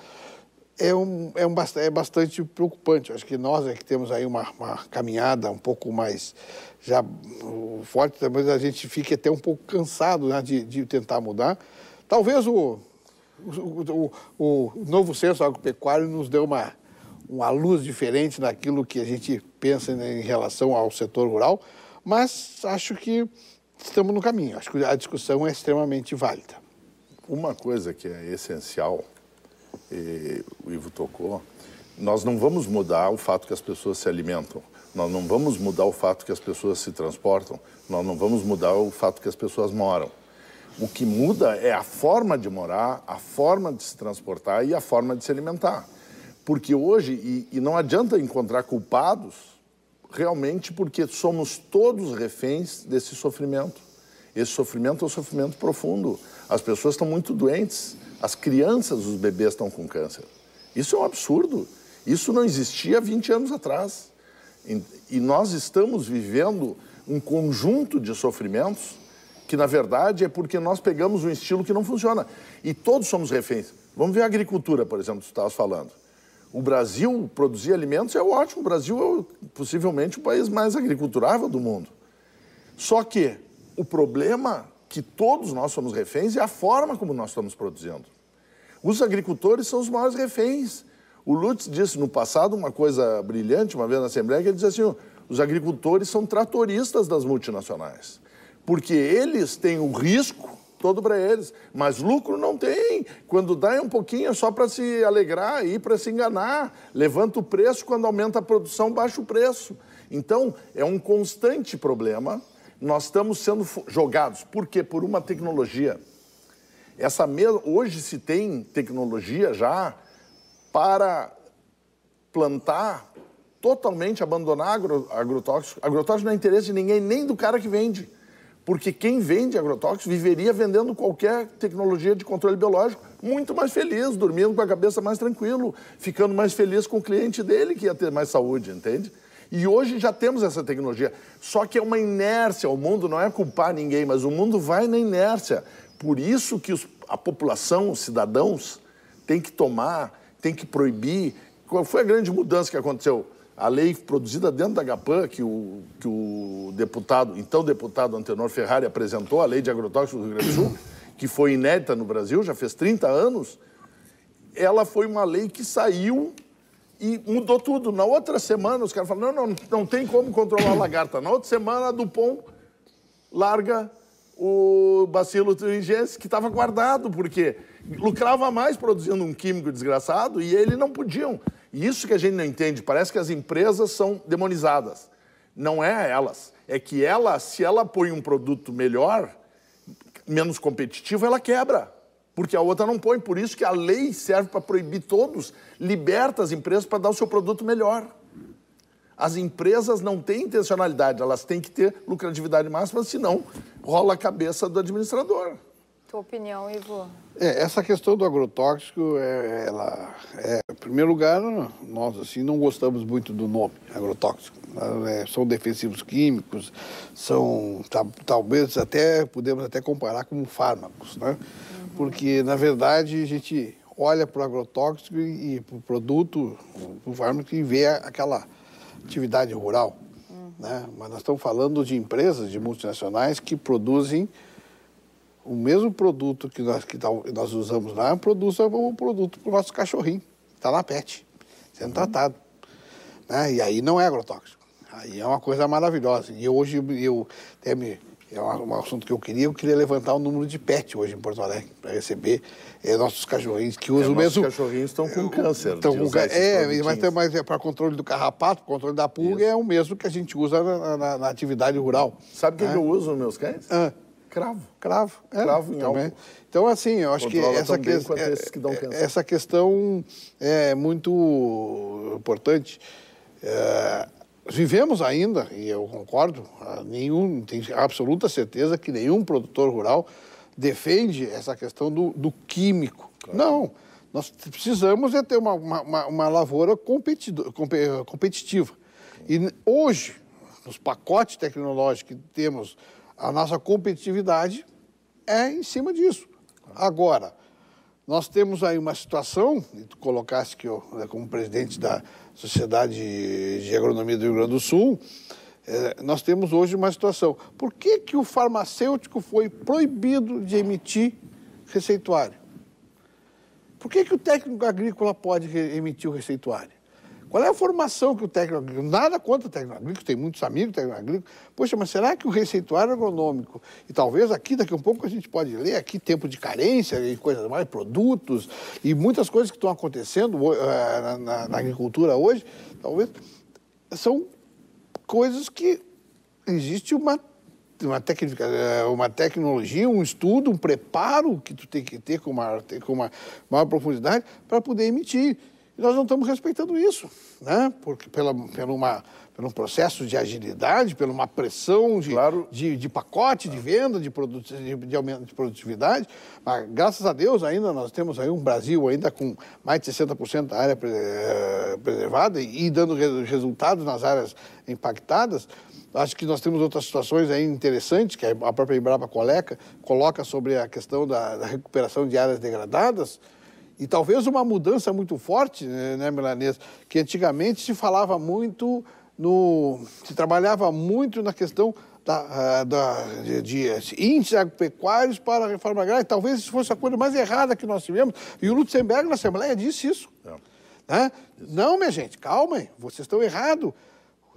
é, um, é, um, é bastante preocupante. Acho que nós é que temos aí uma, uma caminhada um pouco mais já o forte também a gente fica até um pouco cansado né, de, de tentar mudar. Talvez o, o, o, o novo censo agropecuário nos deu uma, uma luz diferente naquilo que a gente pensa né, em relação ao setor rural, mas acho que estamos no caminho. Acho que a discussão é extremamente válida. Uma coisa que é essencial, e o Ivo tocou, nós não vamos mudar o fato que as pessoas se alimentam nós não vamos mudar o fato que as pessoas se transportam, nós não vamos mudar o fato que as pessoas moram. O que muda é a forma de morar, a forma de se transportar e a forma de se alimentar. Porque hoje, e, e não adianta encontrar culpados, realmente porque somos todos reféns desse sofrimento. Esse sofrimento é um sofrimento profundo. As pessoas estão muito doentes, as crianças, os bebês estão com câncer. Isso é um absurdo. Isso não existia 20 anos atrás. E nós estamos vivendo um conjunto de sofrimentos que, na verdade, é porque nós pegamos um estilo que não funciona. E todos somos reféns. Vamos ver a agricultura, por exemplo, que tu estavas falando. O Brasil produzir alimentos é ótimo. O Brasil é possivelmente o país mais agriculturável do mundo. Só que o problema que todos nós somos reféns é a forma como nós estamos produzindo. Os agricultores são os maiores reféns o Lutz disse no passado uma coisa brilhante, uma vez na Assembleia, que ele disse assim: os agricultores são tratoristas das multinacionais, porque eles têm o risco todo para eles, mas lucro não tem. Quando dá é um pouquinho, é só para se alegrar e para se enganar. Levanta o preço, quando aumenta a produção, baixa o preço. Então, é um constante problema. Nós estamos sendo jogados, por quê? Por uma tecnologia. Essa mesma, hoje se tem tecnologia já para plantar, totalmente abandonar agro, agrotóxico. Agrotóxico não é interesse de ninguém, nem do cara que vende. Porque quem vende agrotóxico viveria vendendo qualquer tecnologia de controle biológico muito mais feliz, dormindo com a cabeça mais tranquilo, ficando mais feliz com o cliente dele que ia ter mais saúde, entende? E hoje já temos essa tecnologia. Só que é uma inércia. O mundo não é culpar ninguém, mas o mundo vai na inércia. Por isso que os, a população, os cidadãos, tem que tomar tem que proibir. Qual foi a grande mudança que aconteceu? A lei produzida dentro da GAPAN, que o, que o deputado, então deputado Antenor Ferrari, apresentou, a lei de agrotóxicos do Rio Grande do Sul, que foi inédita no Brasil, já fez 30 anos, ela foi uma lei que saiu e mudou tudo. Na outra semana, os caras falaram: não, não, não tem como controlar a lagarta. Na outra semana, a Dupont larga o bacilo thuringiense que estava guardado, porque lucrava mais produzindo um químico desgraçado e ele não podiam. E isso que a gente não entende, parece que as empresas são demonizadas. Não é elas. É que ela, se ela põe um produto melhor, menos competitivo, ela quebra. Porque a outra não põe. Por isso que a lei serve para proibir todos, liberta as empresas para dar o seu produto melhor. As empresas não têm intencionalidade, elas têm que ter lucratividade máxima, senão rola a cabeça do administrador tua opinião, Ivo? É, essa questão do agrotóxico, é, ela, é, em primeiro lugar, nós assim não gostamos muito do nome agrotóxico. É, são defensivos químicos, são tá, talvez até podemos até comparar como fármacos, né? Uhum. Porque na verdade a gente olha para o agrotóxico e, para o produto, para o fármaco e vê aquela atividade rural, uhum. né? Mas nós estamos falando de empresas, de multinacionais que produzem o mesmo produto que nós, que tá, nós usamos lá, produz o produto para o nosso cachorrinho, está na PET, sendo uhum. tratado. Né? E aí não é agrotóxico. Aí é uma coisa maravilhosa. E hoje eu até me, é um, assunto que eu queria, eu queria levantar o número de PET hoje em Porto Alegre, para receber é, nossos cachorrinhos que é, usam é, o mesmo. Os cachorrinhos estão com câncer. Estão com câncer. É, mas, mas é para controle do carrapato, controle da pulga, Isso. é o mesmo que a gente usa na, na, na atividade rural. Sabe o ah. Né? que, eu uso nos meus cães? Ah Cravo, cravo, é, cravo em também. Álcool. Então, assim, eu acho Controla que, essa, que, que essa questão é muito importante. É, vivemos ainda, e eu concordo, nenhum, tenho absoluta certeza que nenhum produtor rural defende essa questão do, do químico. Claro. Não. Nós precisamos é ter uma, uma, uma lavoura competitiva. E hoje, nos pacotes tecnológicos que temos a nossa competitividade é em cima disso. Agora, nós temos aí uma situação, e tu colocaste que eu, né, como presidente da Sociedade de Agronomia do Rio Grande do Sul, é, nós temos hoje uma situação. Por que, que o farmacêutico foi proibido de emitir receituário? Por que, que o técnico agrícola pode emitir o receituário? Qual é a formação que o técnico agrícola... Nada contra o técnico agrícola, tem muitos amigos técnico agrícola. Poxa, mas será que o receituário agronômico, e talvez aqui, daqui a um pouco, a gente pode ler aqui tempo de carência e coisas mais, produtos, e muitas coisas que estão acontecendo uh, na, na, na agricultura hoje, talvez, são coisas que existe uma uma, técnica, eh, uma tecnologia, um estudo, um preparo que tu tem que ter com uma, com uma maior profundidade para poder emitir. E nós não estamos respeitando isso, né? Porque pela, pela uma, pelo um processo de agilidade, pela uma pressão de, claro. de, de, pacote de venda, de, produto, de, de, aumento de produtividade. Mas, graças a Deus, ainda nós temos aí um Brasil ainda com mais de 60% da área eh, preservada e, e dando resultados nas áreas impactadas. Acho que nós temos outras situações aí interessantes, que a própria Embrapa Coleca coloca sobre a questão da, da recuperação de áreas degradadas. E talvez uma mudança muito forte, né, né, Milanês? Que antigamente se falava muito no. se trabalhava muito na questão da, ah, da, de, de índices agropecuários para a reforma agrária. Talvez isso fosse a coisa mais errada que nós tivemos. E o Lutzenberg, na Assembleia, disse isso. É. Né? Isso. Não, minha gente, calma aí, vocês estão errados.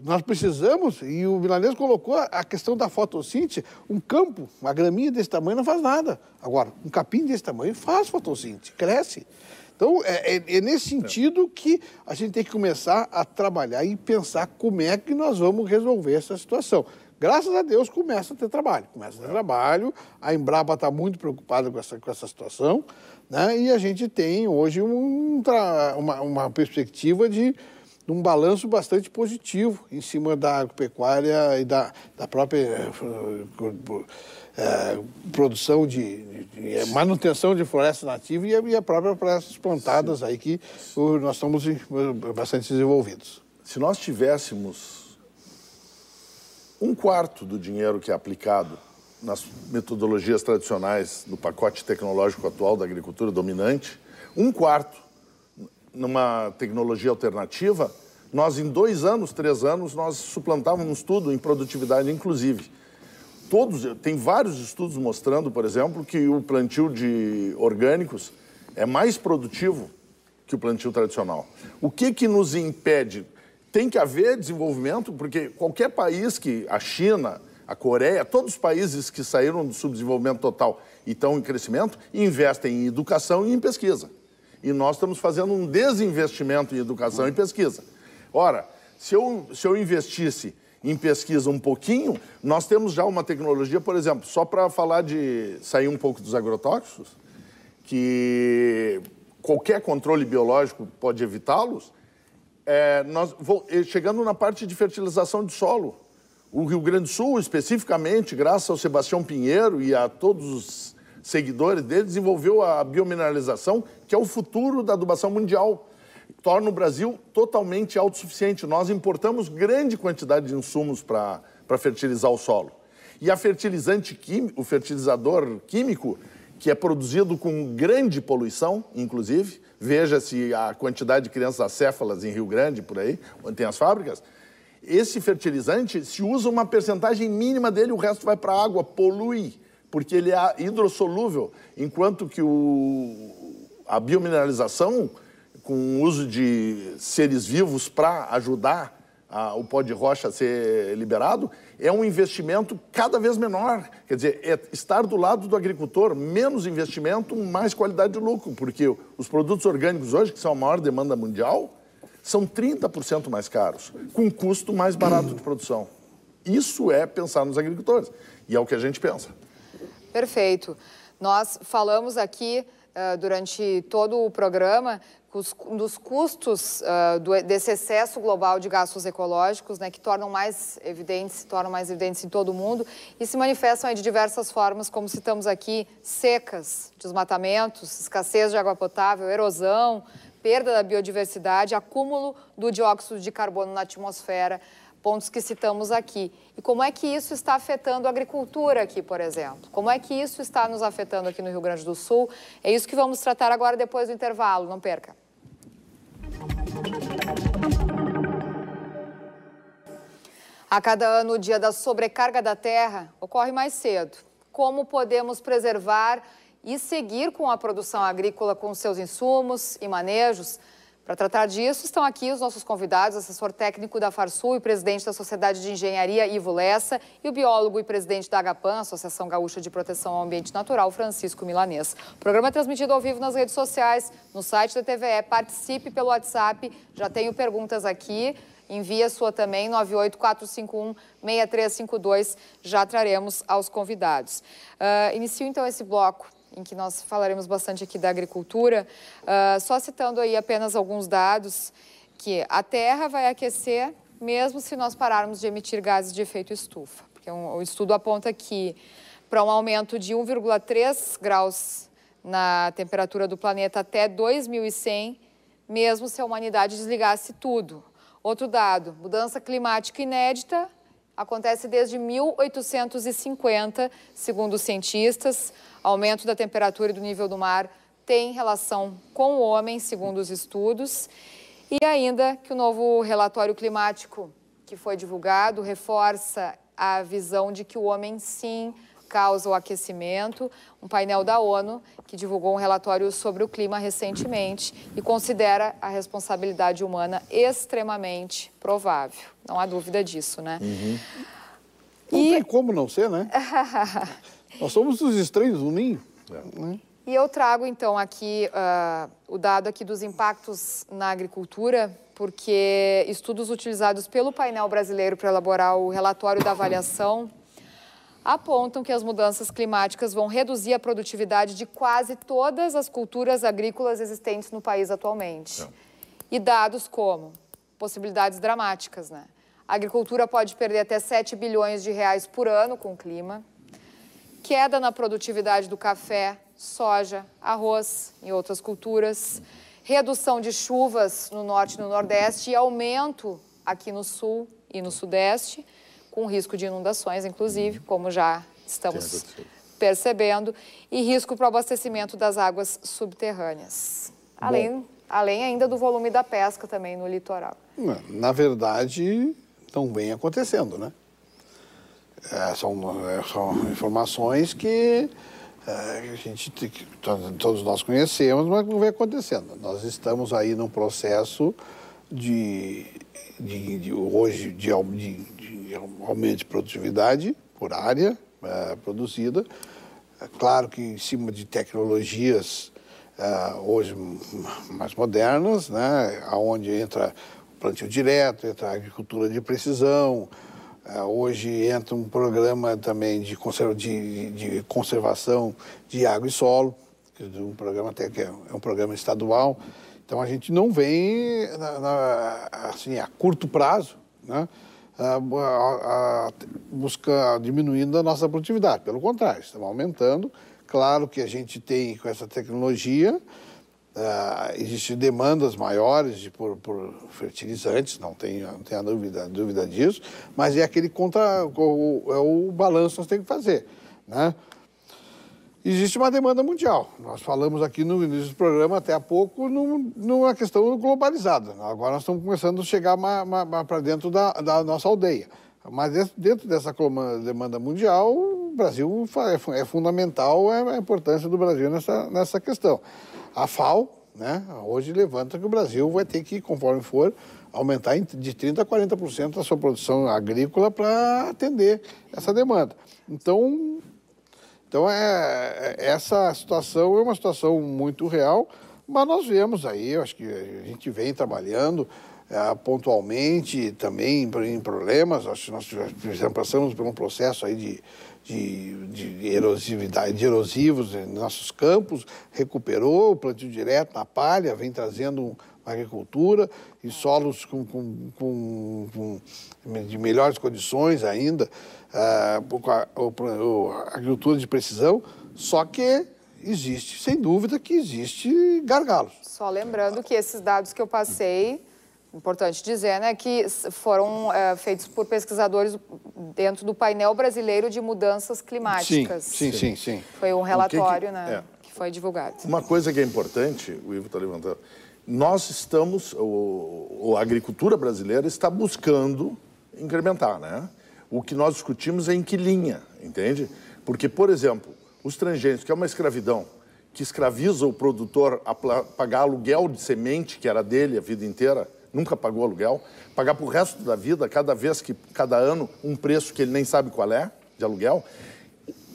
Nós precisamos, e o Milanês colocou a questão da fotossíntese, um campo, uma graminha desse tamanho não faz nada. Agora, um capim desse tamanho faz fotossíntese, cresce. Então, é, é, é nesse sentido que a gente tem que começar a trabalhar e pensar como é que nós vamos resolver essa situação. Graças a Deus começa a ter trabalho, começa a ter é. trabalho. A Embrapa está muito preocupada com essa, com essa situação, né? E a gente tem hoje um, uma, uma perspectiva de num balanço bastante positivo em cima da agropecuária e da, da própria eh, eh, eh, produção de, de, de, manutenção de floresta nativa e a, e a própria florestas plantadas Sim. aí que nós estamos bastante desenvolvidos. Se nós tivéssemos um quarto do dinheiro que é aplicado nas metodologias tradicionais do pacote tecnológico atual da agricultura dominante, um quarto numa tecnologia alternativa, nós em dois anos, três anos, nós suplantávamos tudo em produtividade, inclusive. Todos, tem vários estudos mostrando, por exemplo, que o plantio de orgânicos é mais produtivo que o plantio tradicional. O que, que nos impede? Tem que haver desenvolvimento, porque qualquer país que a China, a Coreia, todos os países que saíram do subdesenvolvimento total e estão em crescimento, investem em educação e em pesquisa e nós estamos fazendo um desinvestimento em educação uhum. e pesquisa. Ora, se eu, se eu investisse em pesquisa um pouquinho, nós temos já uma tecnologia, por exemplo, só para falar de sair um pouco dos agrotóxicos, que qualquer controle biológico pode evitá-los. É, nós vou, chegando na parte de fertilização de solo, o Rio Grande do Sul, especificamente, graças ao Sebastião Pinheiro e a todos os seguidores dele, desenvolveu a biomineralização, que é o futuro da adubação mundial. Torna o Brasil totalmente autossuficiente. Nós importamos grande quantidade de insumos para fertilizar o solo. E a fertilizante químico, o fertilizador químico, que é produzido com grande poluição, inclusive, veja-se a quantidade de crianças acéfalas em Rio Grande, por aí, onde tem as fábricas, esse fertilizante se usa uma percentagem mínima dele, o resto vai para a água, polui porque ele é hidrossolúvel, enquanto que o, a biomineralização, com o uso de seres vivos para ajudar a, o pó de rocha a ser liberado, é um investimento cada vez menor. Quer dizer, é estar do lado do agricultor, menos investimento, mais qualidade de lucro, porque os produtos orgânicos hoje, que são a maior demanda mundial, são 30% mais caros, com custo mais barato de produção. Isso é pensar nos agricultores, e é o que a gente pensa. Perfeito. Nós falamos aqui uh, durante todo o programa dos custos uh, do, desse excesso global de gastos ecológicos, né, que tornam mais evidentes, se tornam mais evidentes em todo o mundo e se manifestam de diversas formas, como citamos aqui, secas, desmatamentos, escassez de água potável, erosão, perda da biodiversidade, acúmulo do dióxido de carbono na atmosfera, pontos que citamos aqui. E como é que isso está afetando a agricultura aqui, por exemplo? Como é que isso está nos afetando aqui no Rio Grande do Sul? É isso que vamos tratar agora depois do intervalo, não perca. A cada ano, o dia da sobrecarga da terra ocorre mais cedo. Como podemos preservar e seguir com a produção agrícola com seus insumos e manejos? Para tratar disso, estão aqui os nossos convidados, assessor técnico da Farsul e presidente da Sociedade de Engenharia, Ivo Lessa, e o biólogo e presidente da Agapan, Associação Gaúcha de Proteção ao Ambiente Natural, Francisco Milanês. O programa é transmitido ao vivo nas redes sociais, no site da TVE. Participe pelo WhatsApp, já tenho perguntas aqui. Envie a sua também, 98451-6352. Já traremos aos convidados. Uh, inicio então esse bloco em que nós falaremos bastante aqui da agricultura, uh, só citando aí apenas alguns dados, que a terra vai aquecer mesmo se nós pararmos de emitir gases de efeito estufa. Porque um, o estudo aponta que para um aumento de 1,3 graus na temperatura do planeta até 2100, mesmo se a humanidade desligasse tudo. Outro dado, mudança climática inédita acontece desde 1850, segundo os cientistas. Aumento da temperatura e do nível do mar tem relação com o homem, segundo os estudos. E ainda que o novo relatório climático que foi divulgado reforça a visão de que o homem, sim, causa o aquecimento, um painel da ONU que divulgou um relatório sobre o clima recentemente e considera a responsabilidade humana extremamente provável. Não há dúvida disso, né? Uhum. Não e... tem como não ser, né? Nós somos os estranhos do ninho. É. Né? E eu trago, então, aqui uh, o dado aqui dos impactos na agricultura, porque estudos utilizados pelo painel brasileiro para elaborar o relatório da avaliação apontam que as mudanças climáticas vão reduzir a produtividade de quase todas as culturas agrícolas existentes no país atualmente. Não. É. E dados como possibilidades dramáticas, né? A agricultura pode perder até 7 bilhões de reais por ano com o clima. Queda na produtividade do café, soja, arroz e outras culturas. Redução de chuvas no norte e no nordeste e aumento aqui no sul e no sudeste com risco de inundações, inclusive, uhum. como já estamos percebendo, e risco para o abastecimento das águas subterrâneas. Além, além ainda do volume da pesca também no litoral. Na verdade, não vem acontecendo, né? É, são, é, são informações que é, a gente todos nós conhecemos, mas não vem acontecendo. Nós estamos aí num processo de, de, de hoje de, de aumente produtividade por área é, produzida. É claro que em cima de tecnologias é, hoje mais modernas, né, aonde entra o plantio direto, entra a agricultura de precisão, é, hoje entra um programa também de, conserva, de, de conservação de água e solo, é um programa até que é, é um programa estadual. Então a gente não vem na, na, assim a curto prazo, né? a, busca diminuindo a nossa produtividade. Pelo contrário, estamos aumentando. Claro que a gente tem, com essa tecnologia, Uh, existem demandas maiores de, por, por, fertilizantes, não tenho, não tenho a dúvida, dúvida disso, mas é aquele contra. O, é o balanço que nós temos que fazer. Né? existe uma demanda mundial. Nós falamos aqui no início do programa, até há pouco, num, numa questão globalizada. Agora nós estamos começando a chegar para dentro da, da, nossa aldeia. Mas dentro dessa demanda mundial, o Brasil é, é, fundamental é a importância do Brasil nessa, nessa questão. A FAO, né, hoje levanta que o Brasil vai ter que, conforme for, aumentar de 30% a 40% a sua produção agrícola para atender essa demanda. Então, então, é, é, essa situação é uma situação muito real, mas nós vemos aí, eu acho que a gente vem trabalhando é, pontualmente também em problemas. Acho que nós já passamos por um processo aí de, de, de erosividade, de erosivos em nossos campos, recuperou o plantio direto na palha, vem trazendo agricultura e é. solos com, com, com, com de melhores condições ainda, uh, com a, agricultura de precisão, só que existe, sem dúvida, que existe gargalos. Só lembrando que esses dados que eu passei Importante dizer, né, que foram eh, feitos por pesquisadores dentro do painel brasileiro de mudanças climáticas. Sim, sim, sim. sim. Foi um relatório, que que, né, é. que foi divulgado. Uma coisa que é importante, o Ivo está levantando, nós estamos, o, a agricultura brasileira está buscando incrementar, né? O que nós discutimos é em que linha, entende? Porque, por exemplo, os transgênicos, que é uma escravidão, que escraviza o produtor a pagar aluguel de semente, que era dele a vida inteira, nunca pagou aluguel, pagar para o resto da vida, cada vez que, cada ano, um preço que ele nem sabe qual é, de aluguel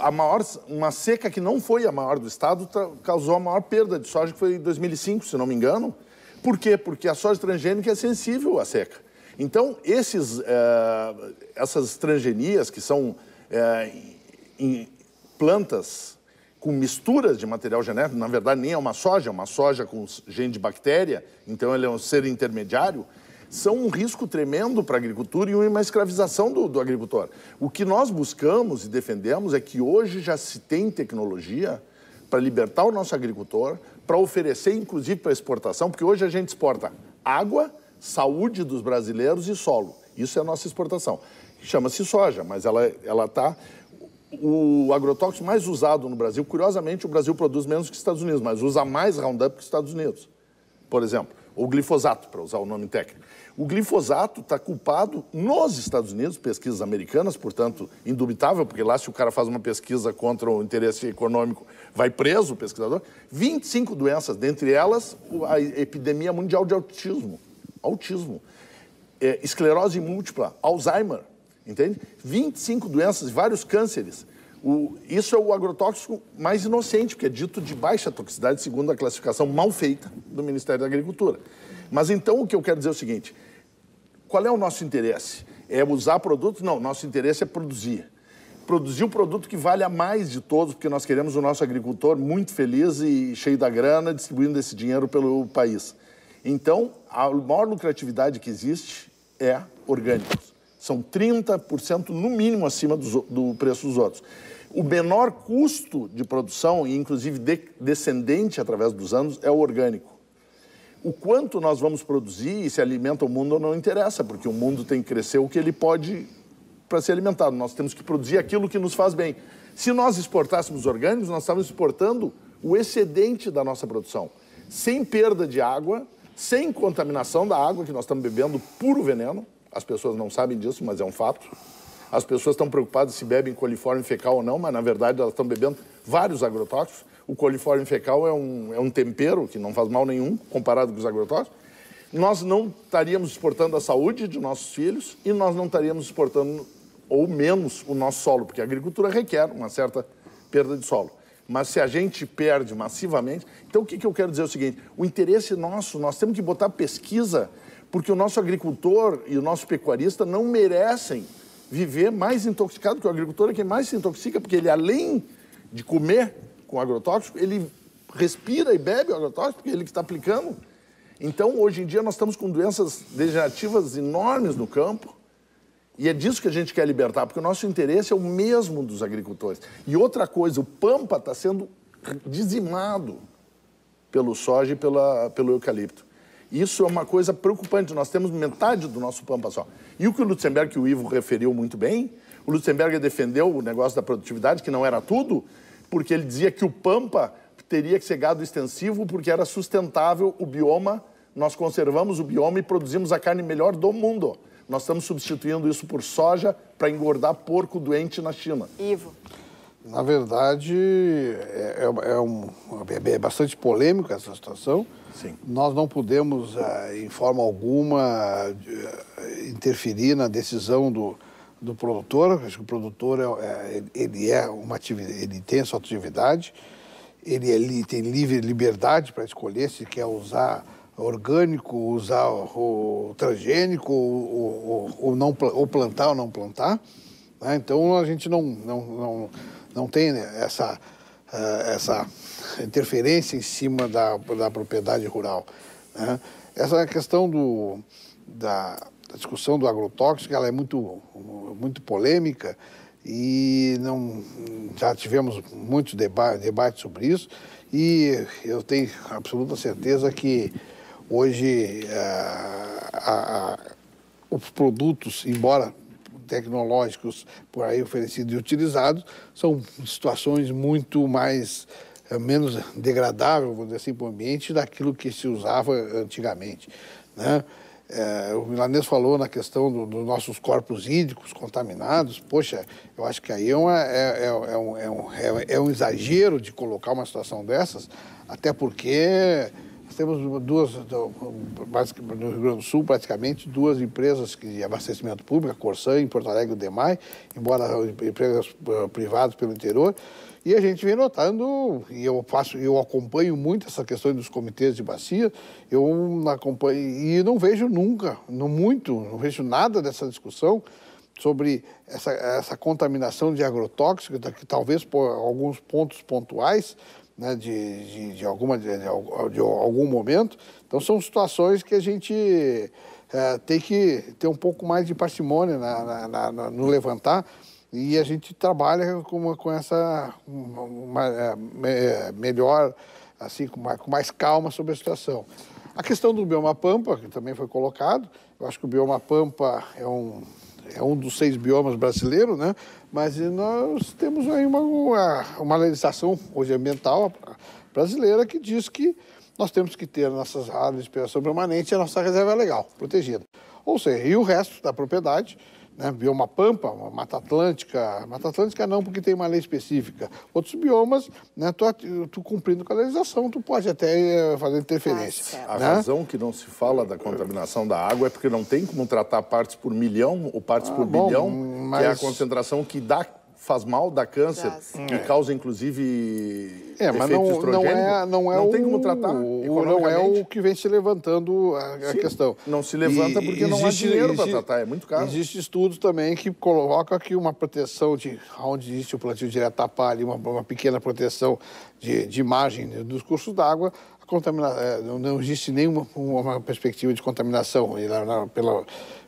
a maior, uma seca que não foi a maior do estado causou a maior perda de soja, que foi em 2005, se não me engano. Por quê? Porque a soja transgênica é sensível à seca. Então, esses, é, essas transgenias, que são é, em plantas com misturas de material genético, na verdade nem é uma soja, é uma soja com gene de bactéria, então ele é um ser intermediário, são um risco tremendo para a agricultura e uma escravização do, do agricultor. O que nós buscamos e defendemos é que hoje já se tem tecnologia para libertar o nosso agricultor, para oferecer, inclusive, para exportação, porque hoje a gente exporta água, saúde dos brasileiros e solo. Isso é a nossa exportação. Chama-se soja, mas ela está o agrotóxico mais usado no Brasil, curiosamente, o Brasil produz menos que os Estados Unidos, mas usa mais Roundup que os Estados Unidos, por exemplo, ou glifosato, para usar o nome técnico. O glifosato está culpado nos Estados Unidos, pesquisas americanas, portanto, indubitável, porque lá se o cara faz uma pesquisa contra o interesse econômico, vai preso o pesquisador. 25 doenças, dentre elas a epidemia mundial de autismo. Autismo. É, esclerose múltipla, Alzheimer, entende? 25 doenças, vários cânceres. O, isso é o agrotóxico mais inocente, porque é dito de baixa toxicidade, segundo a classificação mal feita do Ministério da Agricultura. Mas então o que eu quero dizer é o seguinte: qual é o nosso interesse? É usar produtos? Não, nosso interesse é produzir. Produzir o um produto que vale a mais de todos, porque nós queremos o nosso agricultor muito feliz e cheio da grana, distribuindo esse dinheiro pelo país. Então, a maior lucratividade que existe é orgânicos. São 30% no mínimo acima do, do preço dos outros o menor custo de produção, e inclusive de, descendente através dos anos, é o orgânico. O quanto nós vamos produzir e se alimenta o mundo não interessa, porque o mundo tem que crescer o que ele pode para ser alimentado. Nós temos que produzir aquilo que nos faz bem. Se nós exportássemos orgânicos, nós estávamos exportando o excedente da nossa produção, sem perda de água, sem contaminação da água, que nós estamos bebendo puro veneno. As pessoas não sabem disso, mas é um fato. As pessoas estão preocupadas se bebem coliforme fecal ou não, mas na verdade elas estão bebendo vários agrotóxicos. O coliforme fecal é um, é um tempero que não faz mal nenhum comparado com os agrotóxicos. Nós não estaríamos exportando a saúde de nossos filhos e nós não estaríamos exportando ou menos o nosso solo, porque a agricultura requer uma certa perda de solo. Mas se a gente perde massivamente. Então, o que, que eu quero dizer é o seguinte: o interesse nosso, nós temos que botar pesquisa, porque o nosso agricultor e o nosso pecuarista não merecem viver mais intoxicado que o agricultor é quem mais se intoxica, porque ele, além de comer, com agrotóxico, ele respira e bebe o agrotóxico, porque é ele que está aplicando. Então, hoje em dia, nós estamos com doenças degenerativas enormes no campo, e é disso que a gente quer libertar, porque o nosso interesse é o mesmo dos agricultores. E outra coisa, o Pampa está sendo dizimado pelo soja e pela, pelo eucalipto. Isso é uma coisa preocupante. Nós temos metade do nosso Pampa só. E o que o Lutzenberg, que o Ivo referiu muito bem, o Lutzenberg defendeu o negócio da produtividade, que não era tudo, porque ele dizia que o Pampa teria que ser gado extensivo porque era sustentável o bioma, nós conservamos o bioma e produzimos a carne melhor do mundo. Nós estamos substituindo isso por soja para engordar porco doente na China. Ivo. Na verdade, é, é, é um, é, é bastante polêmica essa situação. Sim. Nós não podemos, eh, em forma alguma, eh, interferir na decisão do, do produtor. Acho que o produtor é, é, ele é uma ele tem a sua atividade, ele, ele é tem livre liberdade para escolher se quer usar orgânico, usar o, transgênico, ou, não ou plantar ou não plantar. Né? Então a gente não não, não, não tem essa eh, essa interferência em cima da, da propriedade rural. Né? Essa é questão do, da, a discussão do agrotóxico ela é muito, muito polêmica e não, já tivemos muitos deba debates sobre isso e eu tenho absoluta certeza que hoje eh, a, a, os produtos, embora tecnológicos por aí oferecidos e utilizados, são situações muito mais eh, menos degradável, vamos dizer assim, para o ambiente daquilo que se usava antigamente. Né? É, o Milanês falou na questão dos do nossos corpos hídricos contaminados. Poxa, eu acho que aí é, uma, é, é, é, é, um, é, um, é um exagero de colocar uma situação dessas, até porque nós temos duas, no Rio Grande do Sul, praticamente, duas empresas de abastecimento público, a Corsan em Porto Alegre e o DEMAI, embora empresas eh, privadas pelo interior, e a gente vem notando, e eu faço, eu acompanho muito essa questão dos comitês de bacia, eu acompanho e não vejo nunca, não muito, não vejo nada dessa discussão sobre essa, essa contaminação de agrotóxicos, que talvez por alguns pontos pontuais, né, de, de, de, alguma, de, de, algum momento. Então, são situações que a gente é, tem que ter um pouco mais de parcimônia na, na, na, no levantar, e a gente trabalha com, com essa uma, é, é, melhor, assim, com mais, com mais calma sobre a situação. A questão do bioma pampa, que também foi colocado, eu acho que o bioma pampa é um, é um dos seis biomas brasileiros, né? Mas nós temos aí uma, uma, uma legislação hoje ambiental brasileira que diz que nós temos que ter nossas áreas de inspiração permanente e a nossa reserva é legal, protegida. Ou seja, e o resto da propriedade né, bioma pampa, Mata Atlântica, Mata Atlântica não, porque tem uma lei específica. Outros biomas, né, tu, tu cumprindo com a legislação, tu pode até eh, fazer interferência. Ah, a razão que não se fala da contaminação da água é porque não tem como tratar partes por milhão ou partes ah, por bom, bilhão, mas... que é a concentração que dá faz mal, dá câncer Jazz. e é. causa, inclusive, é, mas não, não é, não é não o, tem como tratar o, Não é o que vem se levantando a, a Sim, questão. Não se levanta e, porque existe, não há dinheiro para tratar, é muito caro. Existe estudos também que colocam que uma proteção de onde existe o plantio direto tapar ali, uma, uma pequena proteção de, de margem dos cursos d'água, contamina... Eh, não existe nenhuma uma perspectiva de contaminação pela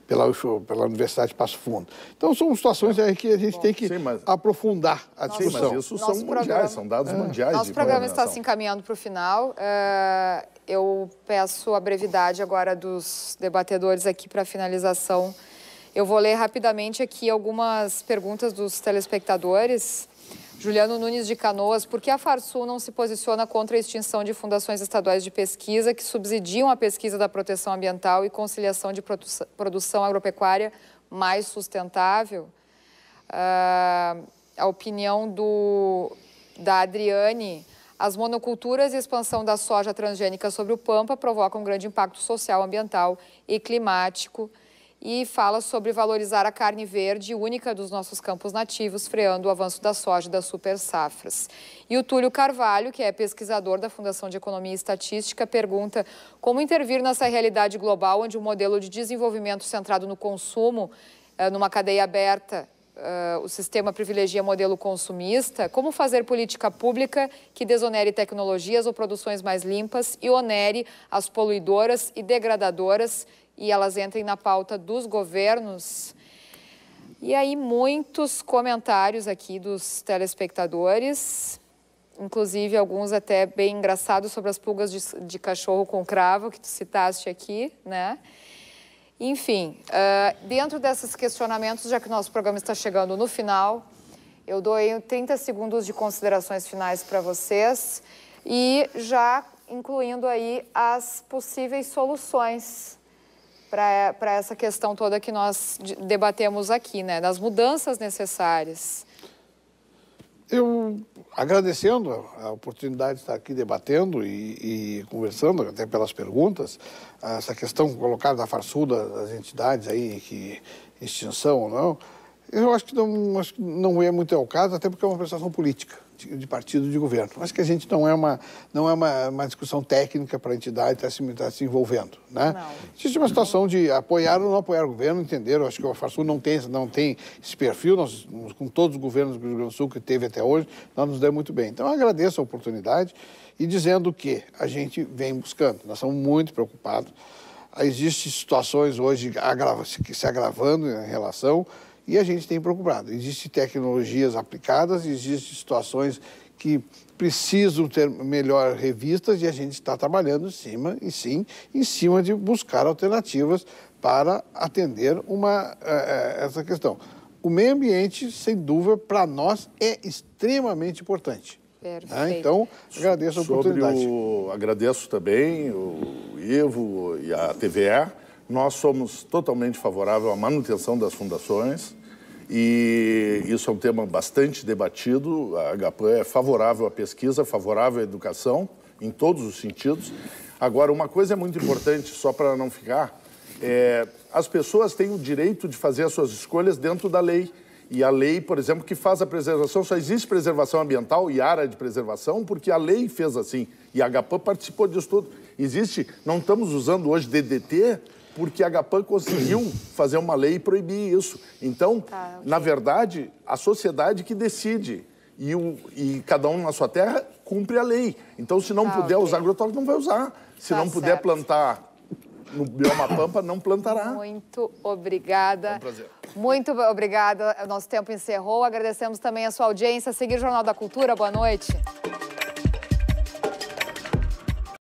pela, pela Universidade de Passo Fundo. Então, são situações é. que a gente Bom, tem que sim, mas, aprofundar a discussão. Sim, mas isso são programa, mundiais, são dados é. mundiais. Nosso programa está se encaminhando para o final. Uh, eu peço a brevidade agora dos debatedores aqui para finalização. Eu vou ler rapidamente aqui algumas perguntas dos telespectadores. Juliano Nunes de Canoas, por que a Farsul não se posiciona contra a extinção de fundações estaduais de pesquisa que subsidiam a pesquisa da proteção ambiental e conciliação de produção agropecuária mais sustentável? Uh, a opinião do, da Adriane. As monoculturas e expansão da soja transgênica sobre o Pampa provocam um grande impacto social, ambiental e climático e fala sobre valorizar a carne verde, única dos nossos campos nativos, freando o avanço da soja e das super safras. E o Túlio Carvalho, que é pesquisador da Fundação de Economia e Estatística, pergunta como intervir nessa realidade global onde o um modelo de desenvolvimento centrado no consumo, eh, numa cadeia aberta, eh, o sistema privilegia modelo consumista, como fazer política pública que desonere tecnologias ou produções mais limpas e onere as poluidoras e degradadoras e elas entrem na pauta dos governos. E aí, muitos comentários aqui dos telespectadores, inclusive alguns até bem engraçados sobre as pulgas de, de cachorro com cravo que tu citaste aqui, né? Enfim, uh, dentro desses questionamentos, já que nosso programa está chegando no final, eu dou 30 segundos de considerações finais para vocês e já incluindo aí as possíveis soluções para essa questão toda que nós debatemos aqui, né, das mudanças necessárias. Eu, agradecendo a oportunidade de estar aqui debatendo e, e, conversando, até pelas perguntas, essa questão colocada da farsuda das entidades aí, que extinção ou não, eu acho que não, acho que não é muito o caso, até porque é uma prestação política de partido de governo. Acho que a gente não é uma, não é uma, uma discussão técnica para a entidade estar tá se, estar tá se envolvendo. Né? Existe uma situação de apoiar ou não apoiar o governo, entenderam? Acho que o Farsul não tem, não tem esse perfil, nós, com todos os governos do Rio Grande do Sul que teve até hoje, nós nos demos muito bem. Então, agradeço a oportunidade e dizendo que a gente vem buscando, nós estamos muito preocupados. Existem situações hoje que se agravando em relação e a gente tem procurado. Existem tecnologias aplicadas, existem situações que precisam ter melhor revistas e a gente está trabalhando em cima e sim em cima de buscar alternativas para atender uma eh, eh, essa questão. O meio ambiente, sem dúvida, para nós é extremamente importante. Né? então, agradeço a oportunidade. O, agradeço também o Ivo e a TVE nós somos totalmente favorável à manutenção das fundações e isso é um tema bastante debatido. A HPAN é favorável à pesquisa, favorável à educação em todos os sentidos. Agora, uma coisa é muito importante, só para não ficar, é, as pessoas têm o direito de fazer as suas escolhas dentro da lei. E a lei, por exemplo, que faz a preservação, só existe preservação ambiental e área de preservação porque a lei fez assim. E a HPAN participou disso tudo. Existe, não estamos usando hoje DDT porque a Gapan conseguiu fazer uma lei e proibir isso. Então, tá, okay. na verdade, a sociedade que decide. E, o, e cada um na sua terra cumpre a lei. Então, se não tá, puder okay. usar agrotóxico, não vai usar. Se tá não puder plantar no bioma pampa, não plantará. Muito obrigada. É um prazer. Muito obrigada. O nosso tempo encerrou. Agradecemos também a sua audiência. Seguir o Jornal da Cultura. Boa noite.